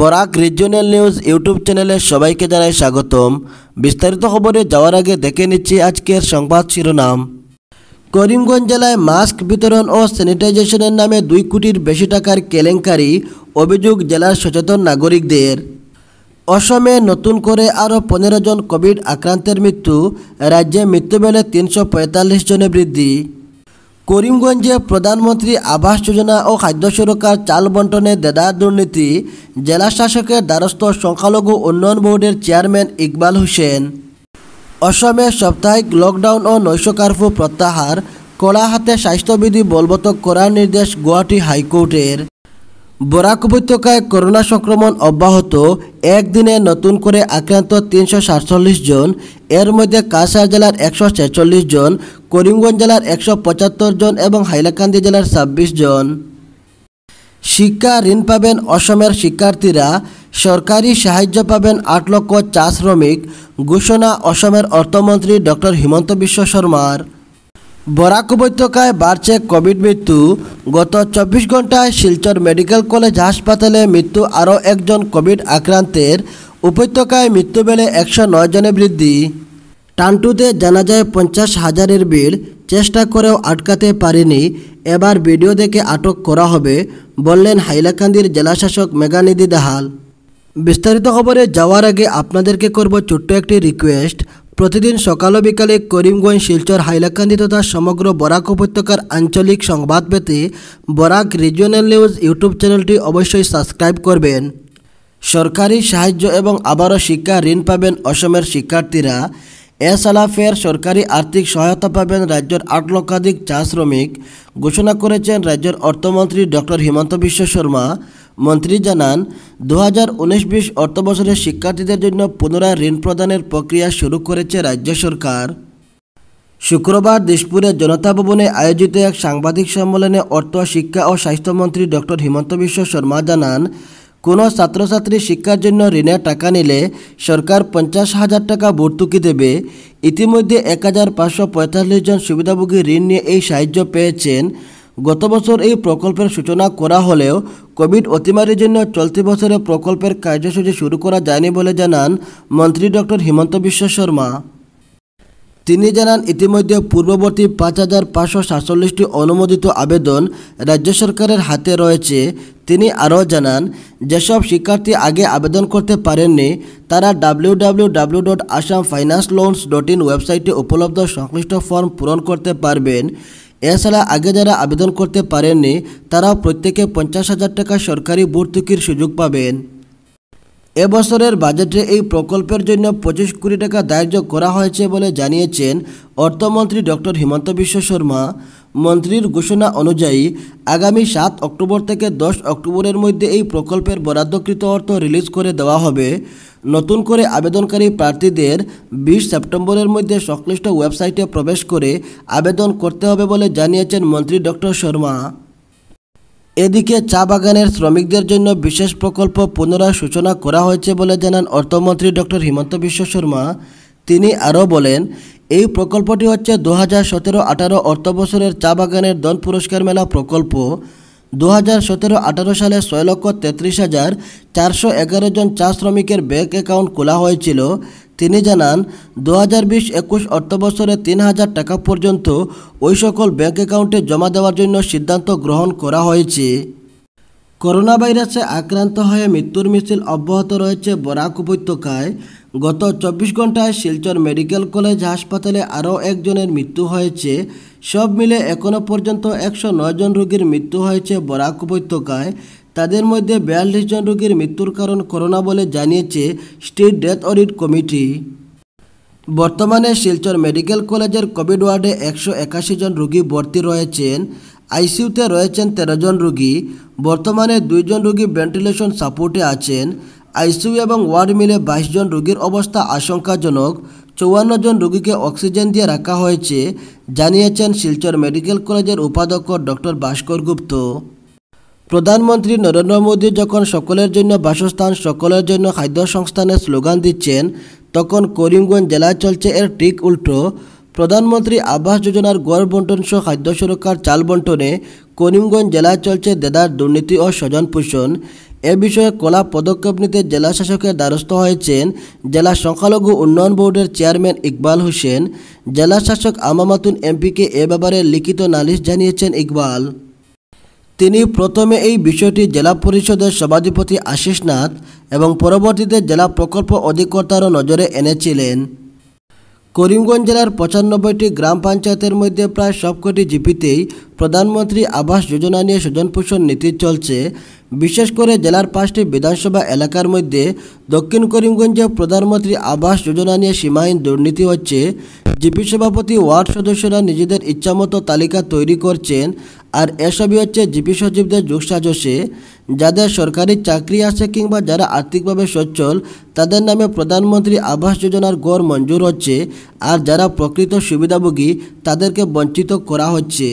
Barak regional news YouTube চ্যানেলে সবাইকে জানাই স্বাগতম বিস্তারিত খবরে যাওয়ার আগে দেখে নিচ্ছি আজকের সংবাদ শিরোনাম করিমগঞ্জ জেলায় মাস্ক বিতরণ ও স্যানিটাইজেশনের নামে দুই কোটির বেশি টাকার কেলেঙ্কারি অভিযোগ জেলার সচেতন নাগরিকদের অসমে নতুন করে আরও পনেরো জন কোভিড আক্রান্তের মৃত্যু রাজ্যে মৃত্যু বেড়ে তিনশো জনে বৃদ্ধি করিমগঞ্জে প্রধানমন্ত্রী আবাস যোজনা ও খাদ্য সুরক্ষার চাল বন্টনে দেদা দুর্নীতি জেলা শাসকের দ্বারস্থ সংখ্যালঘু উন্নয়ন বোর্ডের চেয়ারম্যান ইকবাল হোসেন অসমে সাপ্তাহিক লকডাউন ও নৈশ কার্ফু প্রত্যাহার কড়া হাতে স্বাস্থ্যবিধি বলবত করার নির্দেশ গুয়াহাটি হাইকোর্টের বরাক উপত্যকায় করোনা সংক্রমণ অব্যাহত একদিনে নতুন করে আক্রান্ত তিনশো সাতচল্লিশ জন এর মধ্যে কাছাড় জেলার একশো ছেচল্লিশ জন করিমগঞ্জ জেলার একশো পঁচাত্তর জন এবং হাইলাকান্দি জেলার ছাব্বিশ জন শিক্ষা ঋণ পাবেন অসমের শিক্ষার্থীরা সরকারি সাহায্য পাবেন আট লক্ষ চা শ্রমিক ঘোষণা অসমের অর্থমন্ত্রী ডক্টর হিমন্ত বিশ্ব শর্মার বরাক উপত্যকায় বাড়ছে কোভিড মৃত্যু গত চব্বিশ ঘন্টায় শিলচর মেডিকেল কলেজ হাসপাতালে মৃত্যু আরও একজন কোভিড আক্রান্তের উপত্যকায় মৃত্যু বেড়ে একশো নয় জনে বৃদ্ধি টান্টুতে জানা যায় পঞ্চাশ হাজারের ভিড় চেষ্টা করেও আটকাতে পারেনি এবার ভিডিও দেখে আটক করা হবে বললেন হাইলাকান্দির জেলাশাসক মেঘানিধি দাহাল বিস্তারিত খবরে যাওয়ার আগে আপনাদেরকে করব ছোট্ট একটি রিকোয়েস্ট প্রতিদিন সকাল বিকালে করিমগঞ্জ শিলচর হাইলাকান্দি তথা সমগ্র বরাক উপত্যকার আঞ্চলিক সংবাদ পেতে বরাক রিজিওনাল নিউজ ইউটিউব চ্যানেলটি অবশ্যই সাবস্ক্রাইব করবেন সরকারি সাহায্য এবং আবারও শিক্ষা ঋণ পাবেন অসমের শিক্ষার্থীরা এ সালাফের সরকারি আর্থিক সহায়তা পাবেন রাজ্যের আট লক্ষাধিক চা শ্রমিক ঘোষণা করেছেন রাজ্যের অর্থমন্ত্রী ডক্টর হিমন্ত বিশ্ব শর্মা মন্ত্রী জানান দু হাজার উনিশ বিশ অর্থবছরের শিক্ষার্থীদের জন্য পুনরায় ঋণ প্রদানের প্রক্রিয়া শুরু করেছে রাজ্য সরকার শুক্রবার দিশপুরে জনতা ভবনে আয়োজিত এক সাংবাদিক সম্মেলনে অর্থ শিক্ষা ও স্বাস্থ্যমন্ত্রী ডক্টর হিমন্ত বিশ্ব শর্মা জানান কোনো ছাত্রছাত্রী শিক্ষার জন্য ঋণের টাকা নিলে সরকার পঞ্চাশ হাজার টাকা ভর্তুকি দেবে ইতিমধ্যে এক হাজার পাঁচশো পঁয়তাল্লিশ জন সুবিধাভোগী ঋণ নিয়ে এই সাহায্য পেয়েছেন গত বছর এই প্রকল্পের সূচনা করা হলেও কোভিড অতিমারির জন্য চলতি বছরে প্রকল্পের কার্যসূচি শুরু করা যায়নি বলে জানান মন্ত্রী ডক্টর হিমন্ত বিশ্ব শর্মা তিনি জানান ইতিমধ্যে পূর্ববর্তী পাঁচ হাজার পাঁচশো সাতচল্লিশটি অনুমোদিত আবেদন রাজ্য সরকারের হাতে রয়েছে তিনি আরও জানান যেসব শিক্ষার্থী আগে আবেদন করতে পারেননি তারা W W W dot Assam finance loans dot in ওয়েবসাইটে উপলব্ধ সংশ্লিষ্ট ফর্ম পূরণ করতে পারবেন এছাড়া আগে যারা আবেদন করতে পারেননি তারাও প্রত্যেকে পঞ্চাশ হাজার টাকা সরকারি ভর্তুকির সুযোগ পাবেন এবছরের বাজেটে এই প্রকল্পের জন্য পঁচিশ কোটি টাকা ধার্য করা হয়েছে বলে জানিয়েছেন অর্থমন্ত্রী ডক্টর হিমন্ত বিশ্ব শর্মা মন্ত্রীর ঘোষণা অনুযায়ী আগামী সাত অক্টোবর থেকে দশ অক্টোবরের মধ্যে এই প্রকল্পের বরাদ্দকৃত অর্থ রিলিজ করে দেওয়া হবে নতুন করে আবেদনকারী প্রার্থীদের বিশ সেপ্টেম্বরের মধ্যে সংশ্লিষ্ট ওয়েবসাইটে প্রবেশ করে আবেদন করতে হবে বলে জানিয়েছেন মন্ত্রী ডক্টর শর্মা এদিকে চা বাগানের শ্রমিকদের জন্য বিশেষ প্রকল্প পুনরায় সূচনা করা হয়েছে বলে জানান অর্থমন্ত্রী ডক্টর হিমন্ত বিশ্ব শর্মা তিনি আরও বলেন এই প্রকল্পটি হচ্ছে দু হাজার সতেরো আঠারো অর্থবছরের চা বাগানের দন পুরস্কার মেলা প্রকল্প দু হাজার সতেরো আঠারো সালে ছয় লক্ষ তেত্রিশ হাজার চারশো এগারো জন চা শ্রমিকের ব্যাঙ্ক অ্যাকাউন্ট খোলা হয়েছিল তিনি জানান দু হাজার বিশ একুশ অর্থবছরে তিন হাজার টাকা পর্যন্ত ওই সকল ব্যাঙ্ক অ্যাকাউন্টে জমা দেওয়ার জন্য সিদ্ধান্ত গ্রহণ করা হয়েছে করোনা ভাইরাসে আক্রান্ত হয়ে মৃত্যুর মিছিল অব্যাহত রয়েছে বরাক উপত্যকায় গত চব্বিশ ঘন্টায় শিলচর মেডিকেল কলেজ হাসপাতালে আরও একজনের মৃত্যু হয়েছে সব মিলে এখনও পর্যন্ত একশো জন রোগীর মৃত্যু হয়েছে বরাক উপত্যকায় তাদের মধ্যে বিয়াল্লিশ জন রোগীর মৃত্যুর কারণ করোনা বলে জানিয়েছে স্টেট ডেথ অডিট কমিটি বর্তমানে শিলচর মেডিকেল কলেজের কোভিড ওয়ার্ডে একশো একাশি জন রোগী ভর্তি রয়েছেন আইসিইউতে রয়েছেন তেরো জন রোগী বর্তমানে দুইজন রোগী ভেন্টিলেশন সাপোর্টে আছেন আইসিইউ এবং ওয়ার্ড মিলে বাইশ জন রোগীর অবস্থা আশঙ্কাজনক চৌয়ান্ন জন রোগীকে অক্সিজেন দিয়ে রাখা হয়েছে জানিয়েছেন শিলচর মেডিকেল কলেজের উপাধ্যক্ষ ডক্টর ভাস্কর গুপ্ত প্রধানমন্ত্রী নরেন্দ্র মোদী যখন সকলের জন্য বাসস্থান সকলের জন্য খাদ্য সংস্থানের স্লোগান দিচ্ছেন তখন করিমগঞ্জ জেলায় চলছে এর ঠিক উল্টো প্রধানমন্ত্রী আবাস যোজনার গড় বন্টন সহ খাদ্য সুরক্ষার চাল বন্টনে করিমগঞ্জ জেলায় চলছে দেদার দুর্নীতি ও স্বজন পোষণ এ বিষয়ে কলা পদক্ষেপ নিতে জেলা শাসকের দ্বারস্থ হয়েছেন জেলা সংখ্যালঘু উন্নয়ন বোর্ডের চেয়ারম্যান ইকবাল হোসেন জেলা শাসক আমামাতুন এমপিকে এ ব্যাপারে লিখিত নালিশ জানিয়েছেন ইকবাল তিনি প্রথমে এই বিষয়টি জেলা পরিষদের সভাধিপতি আশিস নাথ এবং পরবর্তীতে জেলা প্রকল্প অধিকর্তারও নজরে এনেছিলেন করিমগঞ্জ জেলার পঁচানব্বইটি গ্রাম পঞ্চায়েতের মধ্যে প্রায় সবকটি জিপিতেই প্রধানমন্ত্রী আবাস যোজনা নিয়ে সুজনপোষণ নীতি চলছে বিশেষ করে জেলার পাঁচটি বিধানসভা এলাকার মধ্যে দক্ষিণ করিমগঞ্জে প্রধানমন্ত্রী আবাস যোজনা নিয়ে সীমাহীন দুর্নীতি হচ্ছে জিপি সভাপতি ওয়ার্ড সদস্যরা নিজেদের ইচ্ছামতো তালিকা তৈরি করছেন আর এসবই হচ্ছে জিপি সচিবদের যুগসাজসে যাদের সরকারি চাকরি আছে কিংবা যারা আর্থিকভাবে সচ্ছল তাদের নামে প্রধানমন্ত্রী আবাস যোজনার গড় মঞ্জুর হচ্ছে আর যারা প্রকৃত সুবিধাভোগী তাদেরকে বঞ্চিত করা হচ্ছে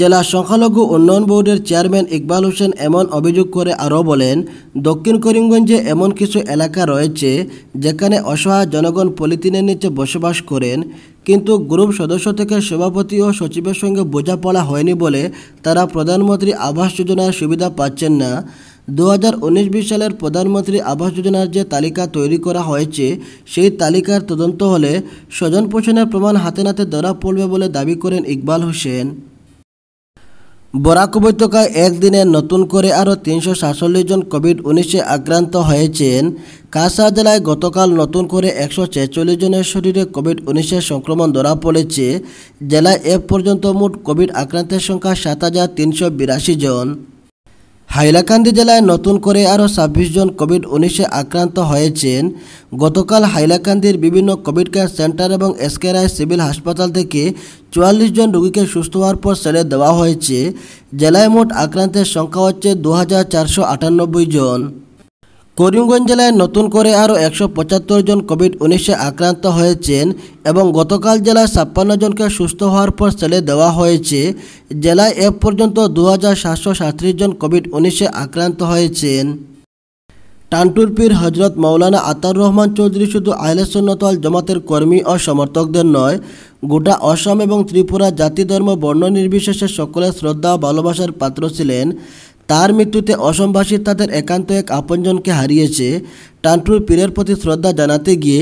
জেলা সংখ্যালঘু উন্নয়ন বোর্ডের চেয়ারম্যান ইকবাল হোসেন এমন অভিযোগ করে আরও বলেন দক্ষিণ করিমগঞ্জে এমন কিছু এলাকা রয়েছে যেখানে অসহায় জনগণ পলিথিনের নিচে বসবাস করেন কিন্তু গ্রুপ সদস্য থেকে সভাপতি ও সচিবের সঙ্গে বোঝাপড়া হয়নি বলে তারা প্রধানমন্ত্রী আবাস যোজনার সুবিধা পাচ্ছেন না দু হাজার সালের প্রধানমন্ত্রী আবাস যোজনার যে তালিকা তৈরি করা হয়েছে সেই তালিকার তদন্ত হলে স্বজন পোষণের প্রমাণ হাতে নাতে ধরা পড়বে বলে দাবি করেন ইকবাল হোসেন বরাক উপত্যকায় একদিনে নতুন করে আরও তিনশো সাতচল্লিশ জন কোভিড উনিশে আক্রান্ত হয়েছেন কাসা জেলায় গতকাল নতুন করে একশো ছেচল্লিশ জনের শরীরে কোভিড উনিশের সংক্রমণ ধরা পড়েছে জেলায় এ পর্যন্ত মোট কোভিড আক্রান্তের সংখ্যা সাত হাজার তিনশো বিরাশি জন হাইলাকান্দি জেলায় নতুন করে আরও ছাব্বিশ জন কোভিড উনিশে আক্রান্ত হয়েছেন গতকাল হাইলাকান্দির বিভিন্ন কোভিড কেয়ার সেন্টার এবং এসকেরাই সিভিল হাসপাতাল থেকে চুয়াল্লিশ জন রোগীকে সুস্থ হওয়ার পর ছেড়ে দেওয়া হয়েছে জেলায় মোট আক্রান্তের সংখ্যা হচ্ছে দু জন করিমগঞ্জ জেলায় নতুন করে আরও একশো পঁচাত্তর জন কোভিড উনিশে আক্রান্ত হয়েছেন এবং গতকাল জেলায় ছাপ্পান্ন জনকে সুস্থ হওয়ার পর ছেলে দেওয়া হয়েছে জেলায় এ পর্যন্ত দু হাজার সাতশো জন কোভিড উনিশে আক্রান্ত হয়েছেন টান্টুর পীর হজরত মৌলানা আতার রহমান চৌধুরী শুধু আহলেসন্নতল জমাতের কর্মী ও সমর্থকদের নয় গোটা অসম এবং ত্রিপুরা জাতি ধর্ম বর্ণ নির্বিশেষে সকলের শ্রদ্ধা ও ভালোবাসার পাত্র ছিলেন তার মৃত্যুতে অসমবাসী তাদের একান্ত এক আপনজনকে হারিয়েছে টান্টুর পীরের প্রতি শ্রদ্ধা জানাতে গিয়ে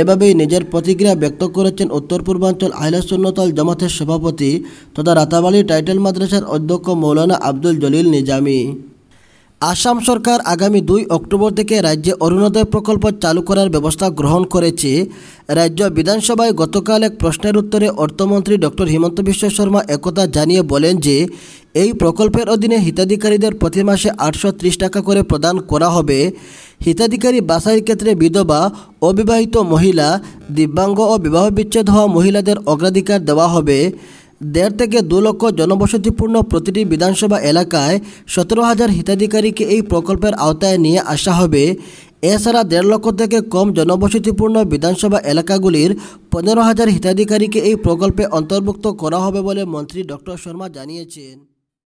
এভাবেই নিজের প্রতিক্রিয়া ব্যক্ত করেছেন উত্তর পূর্বাঞ্চল আহলেসুন্নতল জামাতের সভাপতি তথা রাতাবালি টাইটেল মাদ্রাসার অধ্যক্ষ মৌলানা আব্দুল জলিল নিজামী আসাম সরকার আগামী দুই অক্টোবর থেকে রাজ্যে অরুণোদয় প্রকল্প চালু করার ব্যবস্থা গ্রহণ করেছে রাজ্য বিধানসভায় গতকাল এক প্রশ্নের উত্তরে অর্থমন্ত্রী ডক্টর হিমন্ত বিশ্ব শর্মা একথা জানিয়ে বলেন যে এই প্রকল্পের অধীনে হিতাধিকারীদের প্রতি মাসে আটশো টাকা করে প্রদান করা হবে হিতাধিকারী বাছাইয়ের ক্ষেত্রে বিধবা অবিবাহিত মহিলা দিব্যাঙ্গ ও বিবাহ বিচ্ছেদ হওয়া মহিলাদের অগ্রাধিকার দেওয়া হবে দেড় থেকে দু লক্ষ জনবসতিপূর্ণ প্রতিটি বিধানসভা এলাকায় সতেরো হাজার হিতাধিকারীকে এই প্রকল্পের আওতায় নিয়ে আসা হবে এছাড়া দেড় লক্ষ থেকে কম জনবসতিপূর্ণ বিধানসভা এলাকাগুলির পনেরো হাজার হিতাধিকারীকে এই প্রকল্পে অন্তর্ভুক্ত করা হবে বলে মন্ত্রী ডক্টর শর্মা জানিয়েছেন